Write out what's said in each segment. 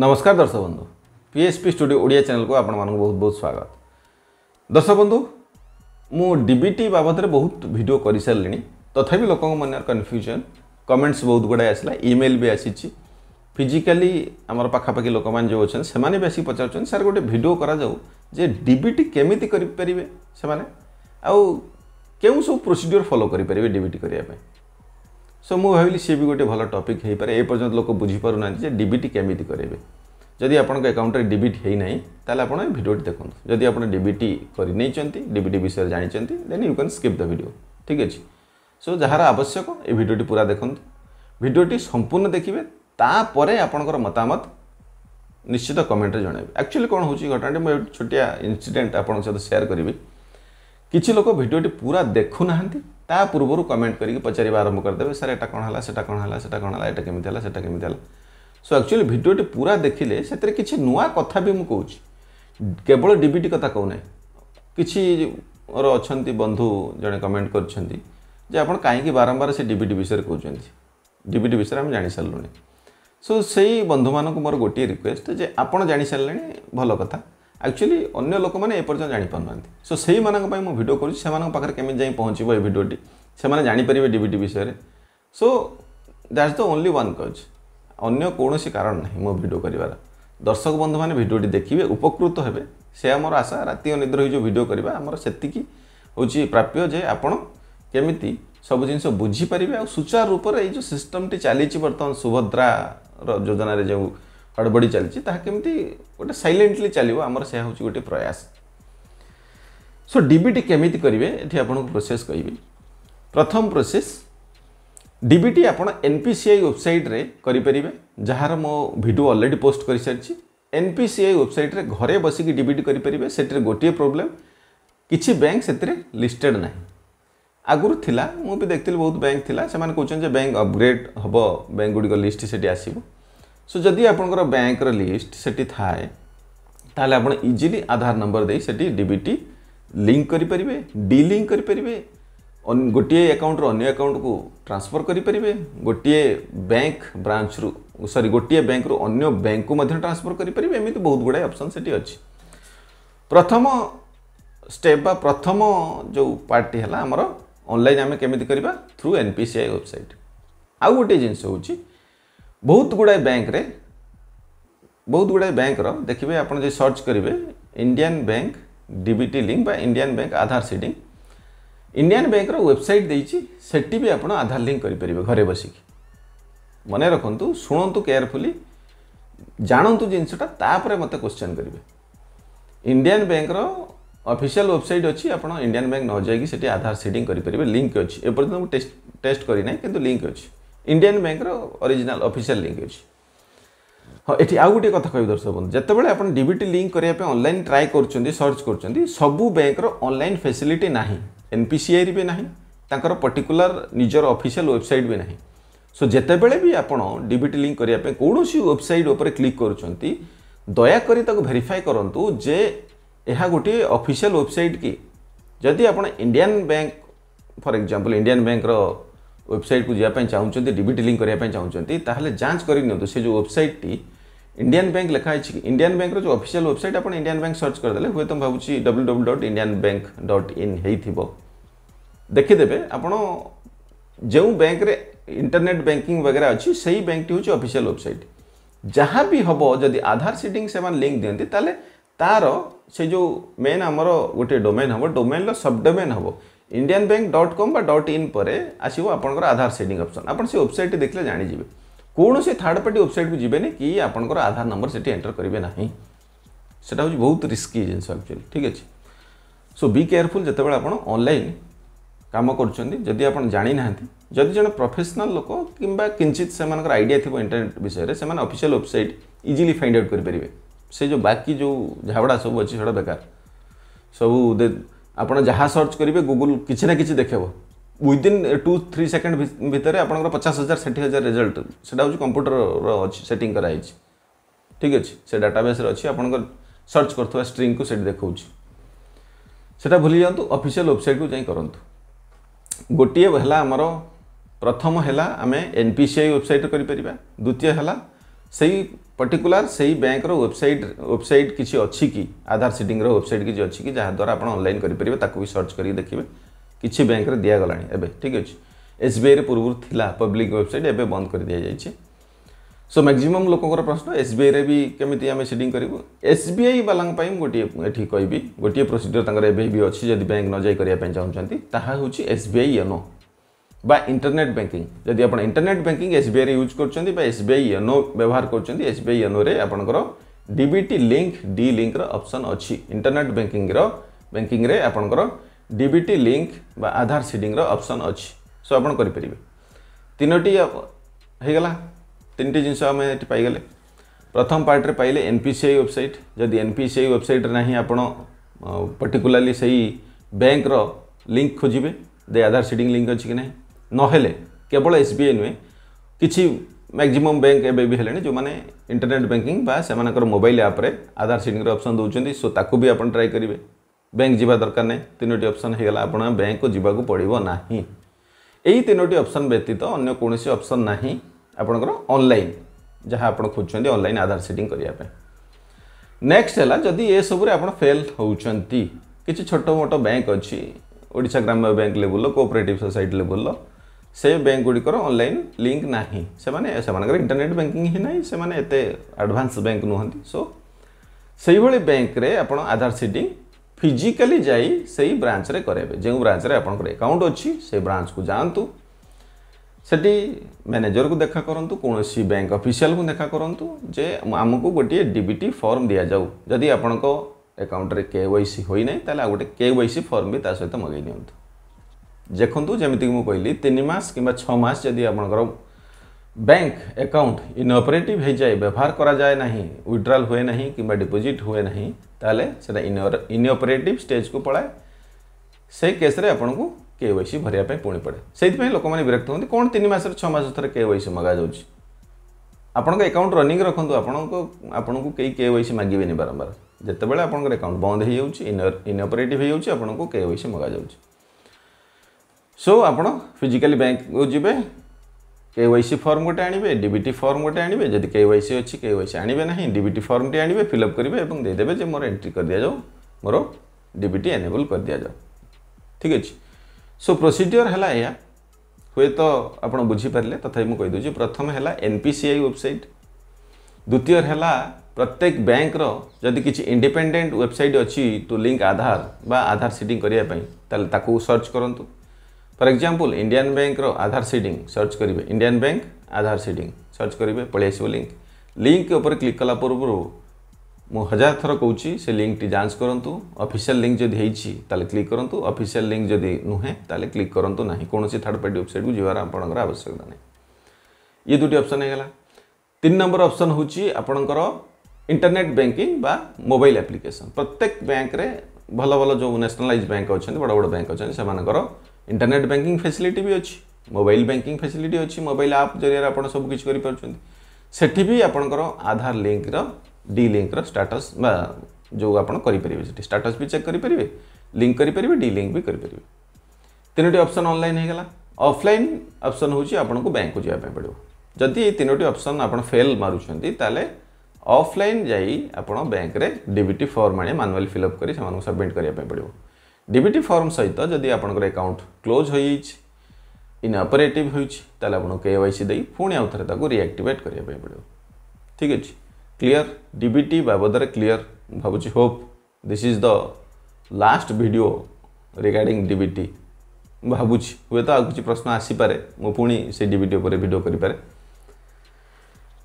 ନମସ୍କାର ଦର୍ଶକ ବନ୍ଧୁ P H P studio Odia ଚ୍ୟାନେଲକୁ ଆପଣମାନଙ୍କୁ ବହୁତ ବହୁତ ସ୍ୱାଗତ ଦର୍ଶକ ବନ୍ଧୁ ମୁଁ ଡିବିଟି ବାବଦରେ ବହୁତ ଭିଡ଼ିଓ କରିସାରିଲିଣି ତଥାପି ଲୋକଙ୍କ ମନରେ କନଫ୍ୟୁଜନ୍ କମେଣ୍ଟସ୍ ବହୁତ ଗୁଡ଼ାଏ ଆସିଲା ଇମେଲ୍ ବି ଆସିଛି ଫିଜିକାଲି ଆମର ପାଖାପାଖି ଲୋକମାନେ ଯେଉଁ ଅଛନ୍ତି ସେମାନେ ବି ଆସିକି ପଚାରୁଛନ୍ତି ସାର୍ ଗୋଟେ ଭିଡ଼ିଓ କରାଯାଉ ଯେ ଡିବିଟି କେମିତି କରିପାରିବେ ସେମାନେ ଆଉ କେଉଁ ସବୁ ପ୍ରୋସିଡ଼ିଓର ଫଲୋ କରିପାରିବେ ଡିବିଟି କରିବା ପାଇଁ ସୋ ମୁଁ ଭାବିଲି ସିଏ ବି ଗୋଟେ ଭଲ ଟପିକ୍ ହେଇପାରେ ଏ ପର୍ଯ୍ୟନ୍ତ ଲୋକ ବୁଝିପାରୁନାହାନ୍ତି ଯେ ଡିବିଟି କେମିତି କରେଇବେ ଯଦି ଆପଣଙ୍କ ଆକାଉଣ୍ଟରେ ଡିବିଟ୍ ହେଇନାହିଁ ତାହେଲେ ଆପଣ ଏ ଭିଡ଼ିଓଟି ଦେଖନ୍ତୁ ଯଦି ଆପଣ ଡିବିଟି କରିନେଇଛନ୍ତି ଡିବିଟି ବିଷୟରେ ଜାଣିଛନ୍ତି then you can skip the video ଠିକ୍ ଅଛି ସୋ ଯାହାର ଆବଶ୍ୟକ ଏ ଭିଡ଼ିଓଟି ପୁରା ଦେଖନ୍ତୁ ଭିଡ଼ିଓଟି ସମ୍ପୂର୍ଣ୍ଣ ଦେଖିବେ ତାପରେ ଆପଣଙ୍କର ମତାମତ ନିଶ୍ଚିତ କମେଣ୍ଟରେ ଜଣାଇବେ ଆକ୍ଚୁଆଲି କ'ଣ ହେଉଛି ଘଟଣାଟି ମୁଁ ଛୋଟିଆ ଇନସିଡେଣ୍ଟ ଆପଣଙ୍କ ସହିତ ସେୟାର କରିବି କିଛି ଲୋକ ଭିଡ଼ିଓଟି ପୁରା ଦେଖୁନାହାନ୍ତି ता पूर्व कमेंट करके पचार आरंभ करदे सर एटा कौन है कौन है कौन है ये कमी है सेमती सो एक्चुअली भिडियो पूरा देखिले से किसी नुआ कथ भी मुझे केवल डीबी कथा कहूना कि अच्छा बंधु जड़े कमेंट कर बारंबार से डीबी विषय कौन डीबी विषय आम जा सारे सो से बंधु मान मोर गोटे रिक्वेस्ट जो आप जा सारे भल कथा ଆକ୍ଚୁଆଲି ଅନ୍ୟ ଲୋକମାନେ ଏପର୍ଯ୍ୟନ୍ତ ଜାଣିପାରୁନାହାନ୍ତି ସୋ ସେଇମାନଙ୍କ ପାଇଁ ମୁଁ ଭିଡ଼ିଓ କରୁଛି ସେମାନଙ୍କ ପାଖରେ କେମିତି ଯାଇ ପହଞ୍ଚିବ ଏ ଭିଡ଼ିଓଟି ସେମାନେ ଜାଣିପାରିବେ ଡିବିଟି ବିଷୟରେ so that's the only one cause ଅନ୍ୟ କୌଣସି କାରଣ ନାହିଁ ମୋ ଭିଡ଼ିଓ କରିବାର ଦର୍ଶକ ବନ୍ଧୁମାନେ ଭିଡ଼ିଓଟି ଦେଖିବେ ଉପକୃତ ହେବେ ସେ ଆମର ଆଶା ରାତି ଅନିଦ୍ର ହୋଇ ଯେଉଁ ଭିଡ଼ିଓ କରିବା ଆମର ସେତିକି ହେଉଛି ପ୍ରାପ୍ୟ ଯେ ଆପଣ କେମିତି ସବୁ ଜିନିଷ ବୁଝିପାରିବେ ଆଉ ସୁଚାରୁ ରୂପରେ ଏଇ ଯେଉଁ ସିଷ୍ଟମ୍ଟି ଚାଲିଛି ବର୍ତ୍ତମାନ ସୁଭଦ୍ରାର ଯୋଜନାରେ ଯେଉଁ हड़बड़ी चलती कमी गोटे सैलेंटली चलो आमर से हूँ गोटे प्रयास सो डीबीटी केमी करेंगे ये आपको प्रोसेस कह प्रथम प्रोसेस डीबीटी आप एनपीसीआई वेबसाइट्रे करें जार मो भिड अलरेडी पोस्ट कर सारी एनपीसीआई वेबसाइट्रे घरे बसिक डीबीटी करेंगे से गोटे प्रोब्लेम कि बैंक से लिस्टेड ना आगुरी थी मुझे देखती बहुत बैंक थी से कौन बैंक अपग्रेड हम बैंक गुड़िक लिस्ट से आसो सो जदि आप बैंक लिस्ट से थाए आप इजिली आधार नंबर दे सी डीबीटी लिंक करेंगे डी लिंक करेंगे गोटे आकाउंट अगर आकाउंट को ट्रांसफर करेंगे गोटे बैंक ब्रांच रु सरी गोटे बैंक रु अन्य बैंक को ट्रांसफर करेंगे एमती बहुत गुड़ाए अपसन से प्रथम स्टेप बा प्रथम जो पार्टी है आमर ऑनलाइन आम केमी करवा थ्रू एनपीसीआई वेबसाइट आउ गोटे जिनस हूँ ବହୁତ ଗୁଡ଼ାଏ ବ୍ୟାଙ୍କରେ ବହୁତ ଗୁଡ଼ାଏ ବ୍ୟାଙ୍କର ଦେଖିବେ ଆପଣ ଯଦି ସର୍ଚ୍ଚ କରିବେ ଇଣ୍ଡିଆନ୍ ବ୍ୟାଙ୍କ ଡିବିଟି ଲିଙ୍କ୍ ବା Indian bank Aadhaar seeding Indian ବ୍ୟାଙ୍କର ୱେବସାଇଟ୍ ଦେଇଛି ସେଠି ବି ଆପଣ ଆଧାର ଲିଙ୍କ୍ କରିପାରିବେ ଘରେ ବସିକି ମନେ ରଖନ୍ତୁ ଶୁଣନ୍ତୁ କେୟାରଫୁଲି ଜାଣନ୍ତୁ ଜିନିଷଟା ତାପରେ ମୋତେ କ୍ୱେଶ୍ଚନ୍ କରିବେ ଇଣ୍ଡିଆନ୍ ବ୍ୟାଙ୍କର ଅଫିସିଆଲ୍ ୱେବସାଇଟ୍ ଅଛି ଆପଣ ଇଣ୍ଡିଆନ୍ ବ୍ୟାଙ୍କ ନ ଯାଇକି ସେଠି ଆଧାର ସିଡ଼ିଂ କରିପାରିବେ ଲିଙ୍କ୍ ଅଛି ଏପର୍ଯ୍ୟନ୍ତ ମୁଁ ଟେଷ୍ଟ ଟେଷ୍ଟ କରିନାହିଁ କିନ୍ତୁ ଲିଙ୍କ୍ ଅଛି ଇଣ୍ଡିଆନ୍ ବ୍ୟାଙ୍କର ଅରିଜିନାଲ ଅଫିସିଆଲ୍ ଲିଙ୍କ୍ ଅଛି ହଁ ଏଠି ଆଉ ଗୋଟିଏ କଥା କହିବି ଦର୍ଶକ ବନ୍ଧୁ ଯେତେବେଳେ ଆପଣ ଡିବିଟି ଲିଙ୍କ୍ କରିବା ପାଇଁ ଅନଲାଇନ୍ ଟ୍ରାଏ କରୁଛନ୍ତି ସର୍ଚ୍ଚ କରୁଛନ୍ତି ସବୁ ବ୍ୟାଙ୍କର ଅନଲାଇନ୍ ଫେସିଲିଟି ନାହିଁ ଏନ୍ପିସିଆଇରେ ବି ନାହିଁ ତାଙ୍କର ପର୍ଟିକୁଲାର ନିଜର ଅଫିସିଆଲ୍ ୱେବସାଇଟ୍ ବି ନାହିଁ ସୋ ଯେତେବେଳେ ବି ଆପଣ ଡିବିଟି ଲିଙ୍କ୍ କରିବା ପାଇଁ କୌଣସି ୱେବସାଇଟ୍ ଉପରେ କ୍ଲିକ୍ କରୁଛନ୍ତି ଦୟାକରି ତାକୁ ଭେରିଫାଏ କରନ୍ତୁ ଯେ ଏହା ଗୋଟିଏ ଅଫିସିଆଲ୍ ୱେବସାଇଟ୍ କି ଯଦି ଆପଣ Indian bank for example Indian ବ୍ୟାଙ୍କର वेबसाइट को जीप चाहूँ डिबिट लिंक करने चाहूँ चाहते जांच कर वेबसाइट टी इंडियन बैंक लिखाई इंडियान बैंक जो अफिसील वेबसाइट आप इंडियान बैंक सर्च करदे हूँ तो भाव W W dot Indian bank dot in हो देखिदे आप जो बैंक इंटरनेट बैंकिंग वगैरह अच्छी से ही बैंक टी अफिशियल वेबसाइट जहाँ भी हम जब आधार सीडिंग से लिंक दिखते तार से जो मेन आमर गोटे डोमेन हम डोमेन रब डोमेन हम इंडियान बैंक डट कम डट इन पर आसो आप आधार सेटिंग अप्सन आप वेबसाइट देखने जाणीजे कौन से थार्ड पार्टी वेबसाइट को जीवन कि आप आधार नंबर से एंटर करेंगे ना से बहुत रिस्की जिनस एक्चुअली ठीक अच्छे सो बी केयरफुल जो जिते अनल कम कर आप ना जब जन प्रफेसनाल लोक किंवा किंचित से आईडिया थी इंटरनेट विषय से official website easily find out करेंगे से जो बाकी जो झावड़ा सब अच्छे बेकार सब ଆପଣ ଯାହା ସର୍ଚ୍ଚ କରିବେ ଗୁଗୁଲ୍ କିଛି ନା କିଛି ଦେଖେଇବ ୱିଦିନ୍ ଟୁ ଥ୍ରୀ ସେକେଣ୍ଡ ଭିତରେ ଆପଣଙ୍କର ପଚାଶ ହଜାର ଷାଠିଏ ହଜାର ରେଜଲ୍ଟ ସେଇଟା ହେଉଛି କମ୍ପ୍ୟୁଟରର ଅଛି ସେଟିଂ କରାହେଇଛି ଠିକ୍ ଅଛି ସେ ଡାଟାବେସ୍ରେ ଅଛି ଆପଣଙ୍କ ସର୍ଚ୍ଚ କରୁଥିବା ଷ୍ଟ୍ରିଙ୍ଗକୁ ସେଠି ଦେଖାଉଛି ସେଇଟା ଭୁଲି ଯାଆନ୍ତୁ ଅଫିସିଆଲ୍ ୱେବସାଇଟ୍କୁ ଯାଇ କରନ୍ତୁ ଗୋଟିଏ ହେଲା ଆମର ପ୍ରଥମ ହେଲା ଆମେ ଏନ୍ ପି ସି ଆଇ ୱେବସାଇଟ୍ରେ କରିପାରିବା ଦ୍ୱିତୀୟ ହେଲା ସେଇ से सही बैंक वेबसाइट वेबसाइट किसी अच्छी कि आधार सीटिंग वेबसाइट किसी अच्छी कि जहाँद्वारा आप अनलाइन करेंगे भी सर्च करके देखिए किसी बैंक में दिगला एवं ठीक अच्छे एस बी आई पूर्व थी पब्लिक वेबसाइट एवं बंद कर दी जाए सो मैक्सीम लोकर प्रश्न एस बी आई भी कमी आम सीडिंग करूँ एस बी आई बाला गोटे ये कह गोटे प्रोसीजर तक एवं भी अच्छी जब बैंक न जाए करने चाहूँगी ताहा S B I YONO internet banking जदि आप इंटरनेट बैंकिंग एसबीआई यूज कर एस बी व्यवहार कर एस बी आई एनओ आपर लिंक डी लिंक अप्सन अच्छी इंटरनेट बैंकिंग बैंकिंग आपंकर डीबीटी लिंक व आधार सीडिंग ऑप्शन अच्छी सो आप करेंगला तीन टी जिन पाईले प्रथम पार्ट्रे पाइले N P C I website जदि N P C I website ना ही आपड़ पर्टिकुला बैंक रिंक खोजे दे आधार सीडिंग लिंक अच्छी कि नहीं नवल केवल बी नुहे कि मैक्सीम बैंक एबले जो मैंने इंटरनेट बैंकिंग से मोबाइल आप्रे आधार सीटिंग अप्सन दूसरी सो ताक भी आज ट्राए करेंगे बैंक जावा दरकार नहीं तीनो अप्सन हो गला आप बैंक को जवाक पड़ब ना यही तीनो अप्सन व्यतीत अगर कौन सी अप्सन ना आपणल जहाँ आप खोजुंत अनल आधार सीटिंग करने नेक्स्ट है जदि ये सबूत फेल होती किसी छोटमोट बैंक अच्छी ओडा ग्राम्य bank level cooperative society level से बैंक गुड़िकर अनल लिंक ना से इंटरनेट बैंकिंग ही ना से आडभांस बैंक नुहत सो से बैंक में आपत आधार सीडिंग फिजिकाली जा ब्रांच में करेंगे जो ब्रांच में आपंकर आकाउंट अच्छी से ब्रांच को जातु से मैनेजर को देखा करूँ कौन सी बैंक अफिशियाल देखा करूँ जे आमको गोटे डिबिट फर्म दि जाऊ जदि आपंट के वाई सी होना तेल गए के वाई सी फर्म भी सहित मगे दिंतु देखु जमीक मुझे कहली तीन मस कि छस जदि आप बैंक अकाउंट इनअपरेट हो जाए व्यवहार कराए ना विड्राल हुए ना कि डिपोजिट हुए ना तो इनअपरेटिव स्टेज को पलाए से केस्रे आपको के ओ सी भरने पुणी पड़े से लोक मैंने विरक्त होंगे कौन तीन मस छस थे के ओ सी मगा जाऊँ आपण एकाउंट रनिंग रखु आप कई के ओ सी मागे नहीं बारंबार जितेबाला आपंट बंद हो इनअपरेटिव होती आपको के ओ मगा जा सो आप फिजिकाली बैंक को जी के वाइसी फर्म गोटे आने डीबीटी फर्म गोटे आने जदि के वाइसी अच्छी के वाइसी आने ना डीबीटी फर्म टी आने फिलअप करेंगे देदेवे जो मोर एंट्री कर दि जाओ मोर डीबीटी एनेबल कर दि जाओ ठीक अच्छे सो प्रोसीडियर है या हुए तो आप बुझीपारे तथा मुझे कहीदे प्रथम है एनपीसीआई वेबसाइट द्वितीय है प्रत्येक बैंक रि कि इंडिपेडेन्ट वेबसाइट अच्छी टू लिंक आधार बा आधार सीटिंग करने सर्च करूँ for example Indian bank Aadhaar seeding search करेंगे Indian bank Aadhaar seeding search करेंगे पलि आस लिंक लिंक उपर क्लिक कला पूर्व मु हजार थर कौ से टी जांच करूँ अफिशियाल लिंक जदि ताले क्लिक करूँ अफिशियाल लिंक जदि नुहे ताले क्लिक करूँ ना कौन थर्ड पार्टी वेबसाइट को जीवार आपंकर आवश्यकता ना ये दुटी अप्सन होगा तीन नंबर अप्सन हूँ आपणकर इंटरनेट बैंकिंग बा मोबाइल आप्लिकेसन प्रत्येक बैंक में भल भल जो न्यासनालाइज बैंक अच्छा बड़ बड़ बैंक अच्छा से इंटरनेट बैंकिंग फैसिलिटी भी अच्छी मोबाइल बैंकिंग फैसिलिटी अच्छी मोबाइल आप जरिए आप सब कुछ भी आपंकर Aadhaar link delink status जो आपर स्टाटस भी चेक करेंगे लिंक करेंगे डी लिंक भी करेंगे तीनो अप्सन अनल होगा अफलाइन अप्सन हूँ आपको बैंक को जवाब पड़ो जदि तीनोटी अप्सन आप फेल मार्ल अफल जा बैंक में डिबिट फर्म आने मानुआल फिलअप कर सबमिट करने पड़ो डिबिट फर्म सहित जदि आप आकाउंट क्लोज हो इनअपरेटिव होवैसी दे पुणी आउ थे रिआक्टिवेट करने पड़ो ठीक अच्छे क्लीयर डिबिट बाबद क्लीयर भावी hope this is the last video regarding DBT भावुँ हूँ तो आ कि प्रश्न आसपे मुझे से डिबिट पर भिड करें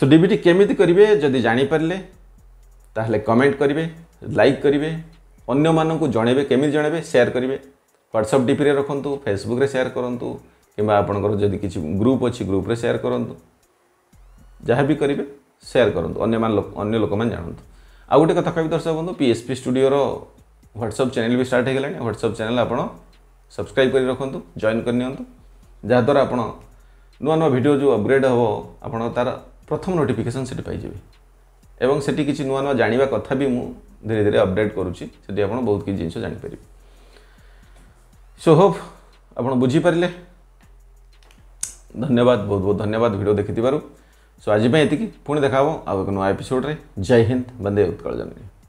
सो डिबिट केमी करेंगे जदि जापारे कमेंट करेंगे लाइक करेंगे ଅନ୍ୟମାନଙ୍କୁ ଜଣେଇବେ କେମିତି ଜଣେଇବେ ସେୟାର କରିବେ ହ୍ୱାଟ୍ସଆପ୍ ଡିପିରେ ରଖନ୍ତୁ ଫେସବୁକ୍ରେ ସେୟାର କରନ୍ତୁ କିମ୍ବା ଆପଣଙ୍କର ଯଦି କିଛି ଗ୍ରୁପ୍ ଅଛି ଗ୍ରୁପ୍ରେ ସେୟାର କରନ୍ତୁ ଯାହା ବି କରିବେ ସେୟାର କରନ୍ତୁ ଅନ୍ୟମାନେ ଅନ୍ୟ ଲୋକମାନେ ଜାଣନ୍ତୁ ଆଉ ଗୋଟେ କଥା କହିବି ଦର୍ଶକ ବନ୍ଧୁ ପି ଏସ୍ ପି ଷ୍ଟୁଡ଼ିଓର ହ୍ୱାଟ୍ସଅପ୍ ଚ୍ୟାନେଲ୍ ବି ଷ୍ଟାର୍ଟ ହୋଇଗଲାଣି ହ୍ୱାଟ୍ସଅପ୍ ଚ୍ୟାନେଲ୍ ଆପଣ ସବସ୍କ୍ରାଇବ୍ କରି ରଖନ୍ତୁ ଜଏନ୍ କରିନିଅନ୍ତୁ ଯାହାଦ୍ୱାରା ଆପଣ ନୂଆ ନୂଆ ଭିଡ଼ିଓ ଯେଉଁ ଅପଗ୍ରେଡ଼ ହେବ ଆପଣ ତା'ର ପ୍ରଥମ ନୋଟିଫିକେସନ୍ ସେଠି ପାଇଯିବେ ଏବଂ ସେଠି କିଛି ନୂଆ ନୂଆ ଜାଣିବା କଥା ବି ମୁଁ धीरे धीरे अपडेट करुच्ची आप बहुत किसी जिनस जापर सो होप आप बुझीपारे धन्यवाद बहुत बहुत धन्यवाद भिड देखि सो आज ये पुणी देखा आउ एक नुआ एपिसोड जय हिंद बंदे उत्काल जन